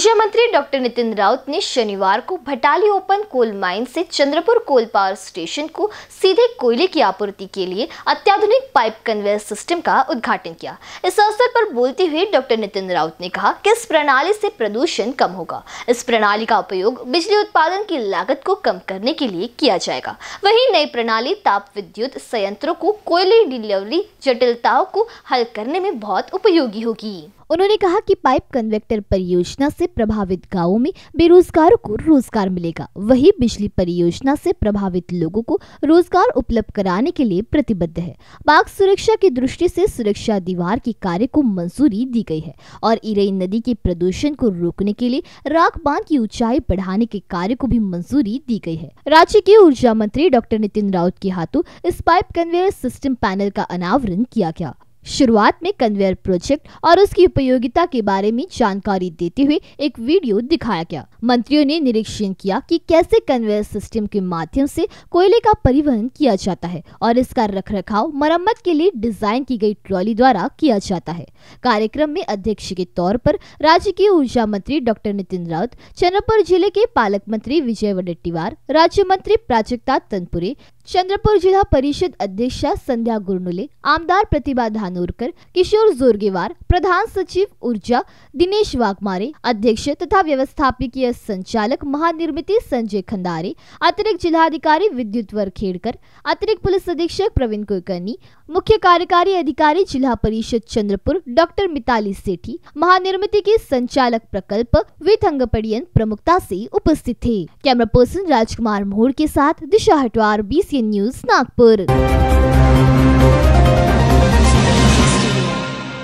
ऊर्जा मंत्री डॉक्टर नितिन राउत ने शनिवार को भटाली ओपन कोल माइन से चंद्रपुर कोल पावर स्टेशन को सीधे कोयले की आपूर्ति के लिए अत्याधुनिक पाइप कन्वेयर सिस्टम का उद्घाटन किया इस अवसर पर बोलते हुए डॉक्टर नितिन राउत ने कहा कि इस प्रणाली से प्रदूषण कम होगा इस प्रणाली का उपयोग बिजली उत्पादन की लागत को कम करने के लिए किया जाएगा वही नई प्रणाली ताप विद्युत संयंत्रों को कोयले डिलीवरी जटिलताओं को हल करने में बहुत उपयोगी होगी उन्होंने कहा कि पाइप कन्वेक्टर परियोजना से प्रभावित गांवों में बेरोजगारों को रोजगार मिलेगा वही बिजली परियोजना से प्रभावित लोगों को रोजगार उपलब्ध कराने के लिए प्रतिबद्ध है बाघ सुरक्षा की दृष्टि से सुरक्षा दीवार के कार्य को मंजूरी दी गई है और इरई नदी के प्रदूषण को रोकने के लिए राख बांध की ऊंचाई बढ़ाने के कार्य को भी मंजूरी दी गई है राज्य के ऊर्जा मंत्री डॉक्टर नितिन राउत के हाथों इस पाइप कन्वेयर सिस्टम पैनल का अनावरण किया गया शुरुआत में कन्वेयर प्रोजेक्ट और उसकी उपयोगिता के बारे में जानकारी देते हुए एक वीडियो दिखाया गया मंत्रियों ने निरीक्षण किया कि कैसे कन्वेयर सिस्टम के माध्यम से कोयले का परिवहन किया जाता है और इसका रखरखाव मरम्मत के लिए डिजाइन की गई ट्रॉली द्वारा किया जाता है कार्यक्रम में अध्यक्ष के तौर पर राज्य के ऊर्जा मंत्री डॉक्टर नितिन राउत चंद्रपुर जिले के पालक मंत्री विजय वडेट्टीवार राज्य मंत्री प्राजक्ता तनपुरे चंद्रपुर जिला परिषद अध्यक्ष संध्या गुरनुले आमदार प्रतिभा धानोरकर किशोर जोरगेवार प्रधान सचिव ऊर्जा दिनेश वाघमारे अध्यक्ष तथा व्यवस्थापकीय संचालक महानिर्मित संजय खंडारे अतिरिक्त जिलाधिकारी विद्युत वरखेडकर अतिरिक्त पुलिस अधीक्षक प्रवीण कुलकर्णी मुख्य कार्यकारी अधिकारी जिला परिषद चंद्रपुर डॉक्टर मिताली सेठी महानिर्मिति के संचालक प्रकल्प विथंगपड़ियन प्रमुखता से उपस्थित थे कैमरा पर्सन राजकुमार मोहर के साथ दिशा हटवार बीस एबीसी न्यूज नागपुर